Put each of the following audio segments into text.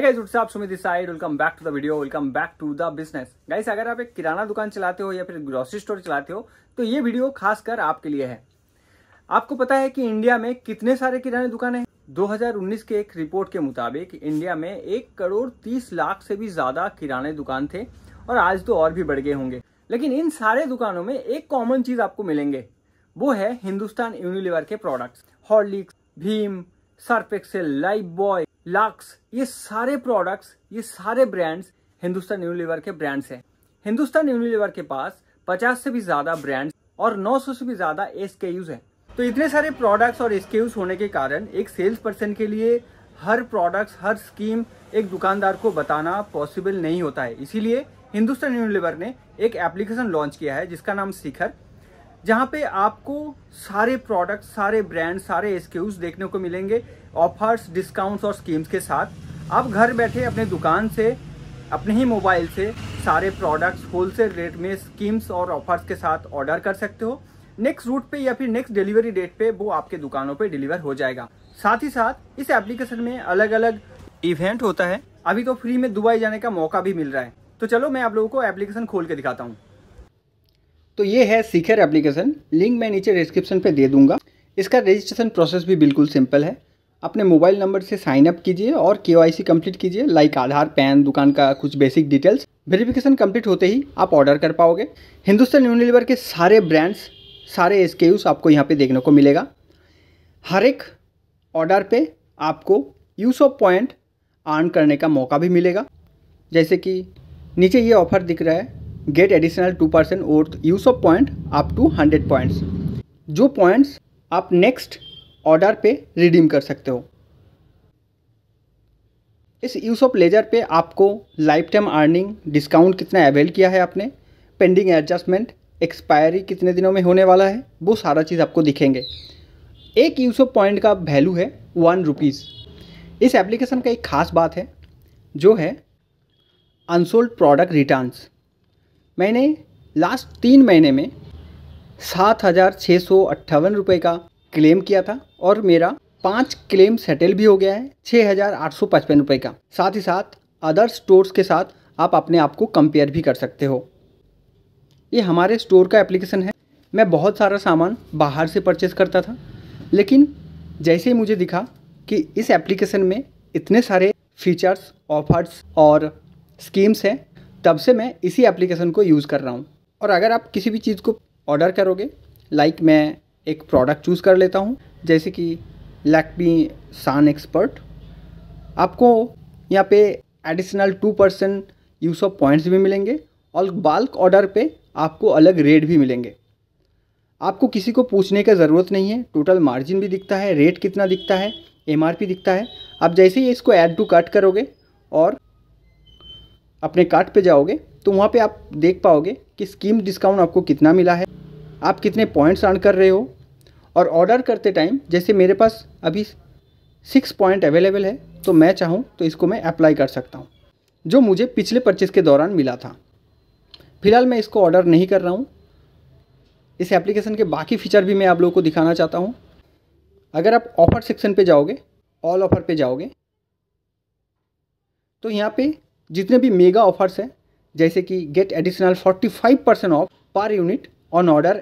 guys उठ आप सुमित साइड welcome back to the video welcome back to the business guys अगर आप एक किराना दुकान चलाते हो या फिर ग्रोसरी स्टोर चलाते हो तो ये वीडियो खासकर आपके लिए है आपको पता है कि इंडिया में कितने सारे किराने दुकान है 2019 के एक रिपोर्ट के मुताबिक इंडिया में एक करोड़ तीस लाख से भी ज्यादा किराने दुकान थे और आज तो और भी बढ़ गए होंगे लेकिन इन सारे दुकानों में एक कॉमन चीज आपको मिलेंगे वो है हिंदुस्तान यूनिलीवर के product Horlicks Vim Surf Excel Lifebuoy Lux ये सारे प्रोडक्ट्स ये सारे ब्रांड्स हिंदुस्तान यूनिलीवर के ब्रांड्स हैं हिंदुस्तान यूनिलीवर के पास 50 से भी ज़्यादा ब्रांड्स और 900 से भी ज़्यादा एस हैं तो इतने सारे प्रोडक्ट्स और एस होने के कारण एक सेल्स पर्सन के लिए हर प्रोडक्ट्स हर स्कीम एक दुकानदार को बताना पॉसिबल नहीं होता है इसीलिए हिंदुस्तान यूनिलीवर ने एक एप्लीकेशन लॉन्च किया है जिसका नाम शिखर जहाँ पे आपको सारे प्रोडक्ट सारे ब्रांड सारे एस देखने को मिलेंगे ऑफर्स डिस्काउंट्स और स्कीम्स के साथ आप घर बैठे अपने दुकान से अपने ही मोबाइल से सारे प्रोडक्ट्स होलसेल रेट में स्कीम्स और ऑफर्स के साथ ऑर्डर कर सकते हो नेक्स्ट रूट पे या फिर नेक्स्ट डिलीवरी डेट पे वो आपके दुकानों पे डिलीवर हो जाएगा साथ ही साथ इस एप्लीकेशन में अलग अलग इवेंट होता है अभी तो फ्री में दुबई जाने का मौका भी मिल रहा है तो चलो मैं आप लोगों को एप्लीकेशन खोल के दिखाता हूँ तो ये है सीखर एप्लीकेशन लिंक मैं नीचे डिस्क्रिप्शन पे दे दूंगा इसका रजिस्ट्रेशन प्रोसेस भी बिल्कुल सिंपल है अपने मोबाइल नंबर से साइन अप कीजिए और के कंप्लीट सी कीजिए लाइक आधार पैन दुकान का कुछ बेसिक डिटेल्स वेरिफिकेशन कंप्लीट होते ही आप ऑर्डर कर पाओगे हिंदुस्तान यूनिलीवर के सारे ब्रांड्स सारे एस आपको यहाँ पे देखने को मिलेगा हर एक ऑर्डर पे आपको यूस ऑफ पॉइंट अर्न करने का मौका भी मिलेगा जैसे कि नीचे ये ऑफर दिख रहा है गेट एडिशनल टू परसेंट और use of point up to hundred points जो पॉइंट्स आप नेक्स्ट ऑर्डर पे रिडीम कर सकते हो इस यूस ऑफ लेजर पे आपको लाइफ टाइम अर्निंग डिस्काउंट कितना अवेल किया है आपने पेंडिंग एडजस्टमेंट एक्सपायरी कितने दिनों में होने वाला है वो सारा चीज़ आपको दिखेंगे एक यूस ऑफ पॉइंट का वैल्यू है वन रुपीज़ इस एप्लीकेशन का एक ख़ास बात है जो है अनसोल्ड प्रोडक्ट रिटर्न्स मैंने लास्ट तीन महीने में सात हज़ार छः सौ अट्ठावन रुपये का क्लेम किया था और मेरा पाँच क्लेम सेटल भी हो गया है छः हज़ार आठ सौ पचपन रुपये का साथ ही साथ अदर स्टोर्स के साथ आप अपने आप को कंपेयर भी कर सकते हो ये हमारे स्टोर का एप्लीकेशन है मैं बहुत सारा सामान बाहर से परचेस करता था लेकिन जैसे ही मुझे दिखा कि इस एप्लीकेशन में इतने सारे फीचर्स ऑफर्स और स्कीम्स हैं तब से मैं इसी एप्लीकेशन को यूज़ कर रहा हूँ और अगर आप किसी भी चीज़ को ऑर्डर करोगे लाइक मैं एक प्रोडक्ट चूज़ कर लेता हूँ जैसे कि लैकमी सान एक्सपर्ट आपको यहाँ पे additional two percent use of points भी मिलेंगे और बल्क ऑर्डर पे आपको अलग रेट भी मिलेंगे आपको किसी को पूछने का ज़रूरत नहीं है टोटल मार्जिन भी दिखता है रेट कितना दिखता है एम दिखता है आप जैसे ही इसको ऐड टू कार्ट करोगे और अपने कार्ट पे जाओगे तो वहाँ पे आप देख पाओगे कि स्कीम डिस्काउंट आपको कितना मिला है आप कितने पॉइंट्स अर्न कर रहे हो और ऑर्डर करते टाइम जैसे मेरे पास अभी सिक्स पॉइंट अवेलेबल है तो मैं चाहूँ तो इसको मैं अप्लाई कर सकता हूँ जो मुझे पिछले परचेज़ के दौरान मिला था फिलहाल मैं इसको ऑर्डर नहीं कर रहा हूँ इस एप्लीकेशन के बाकी फ़ीचर भी मैं आप लोगों को दिखाना चाहता हूँ अगर आप ऑफ़र सेक्शन पे जाओगे ऑल ऑफ़र पे जाओगे तो यहाँ पे जितने भी मेगा ऑफ़र्स हैं जैसे कि get additional 45 percent off per unit on order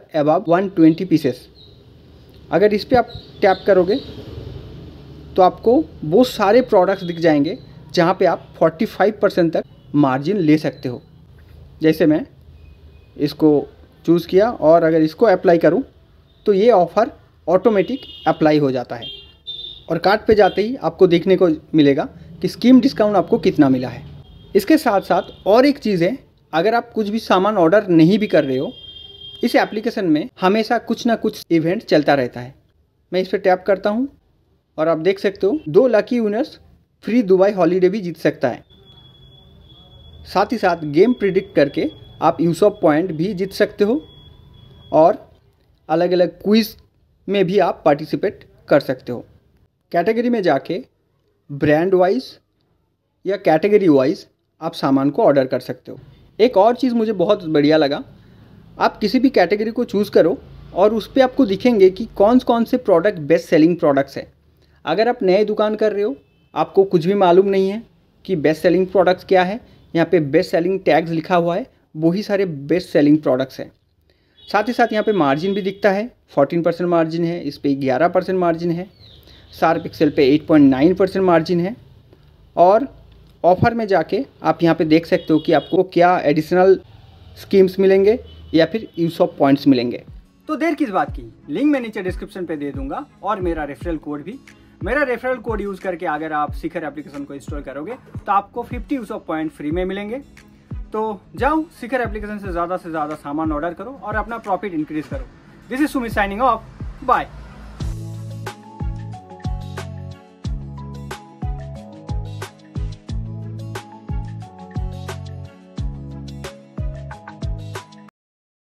one 120 pieces अगर इस पर आप टैप करोगे तो आपको वो सारे प्रोडक्ट्स दिख जाएंगे जहाँ पे आप 45 परसेंट तक मार्जिन ले सकते हो जैसे मैं इसको चूज़ किया और अगर इसको अप्लाई करूँ तो ये ऑफ़र ऑटोमेटिक अप्लाई हो जाता है और कार्ड पे जाते ही आपको देखने को मिलेगा कि स्कीम डिस्काउंट आपको कितना मिला है इसके साथ साथ और एक चीज़ है अगर आप कुछ भी सामान ऑर्डर नहीं भी कर रहे हो इस एप्लीकेशन में हमेशा कुछ ना कुछ इवेंट चलता रहता है मैं इस पर टैप करता हूँ और आप देख सकते हो दो lucky winners free Dubai holiday भी जीत सकता है साथ ही साथ गेम प्रिडिक्ट करके आप यूज ऑफ पॉइंट भी जीत सकते हो और अलग अलग क्विज में भी आप पार्टिसिपेट कर सकते हो कैटेगरी में जाके ब्रांड वाइज या कैटेगरी वाइज आप सामान को ऑर्डर कर सकते हो एक और चीज़ मुझे बहुत बढ़िया लगा आप किसी भी कैटेगरी को चूज़ करो और उस पर आपको दिखेंगे कि कौन कौन से प्रोडक्ट बेस्ट सेलिंग प्रोडक्ट्स हैं अगर आप नए दुकान कर रहे हो आपको कुछ भी मालूम नहीं है कि बेस्ट सेलिंग प्रोडक्ट्स क्या है यहाँ पे बेस्ट सेलिंग टैग्स लिखा हुआ है वही सारे बेस्ट सेलिंग प्रोडक्ट्स हैं साथ ही साथ यहाँ पे मार्जिन भी दिखता है 14 परसेंट मार्जिन है इस पर ग्यारह परसेंट मार्जिन है सार पिक्सल पे 8.9 परसेंट मार्जिन है और ऑफ़र में जाके आप यहाँ पे देख सकते हो कि आपको क्या एडिशनल स्कीम्स मिलेंगे या फिर यूज ऑफ पॉइंट्स मिलेंगे तो देर किस बात की लिंक मैं नीचे डिस्क्रिप्शन पे दे दूंगा और मेरा रेफरल कोड भी मेरा रेफरल कोड यूज़ करके अगर आप शिखर एप्लीकेशन को इंस्टॉल करोगे तो आपको fifty use of point free में मिलेंगे तो जाओ शिखर एप्लीकेशन से ज़्यादा से ज़्यादा सामान ऑर्डर करो और अपना प्रॉफिट इंक्रीज करो this is Sumit signing off bye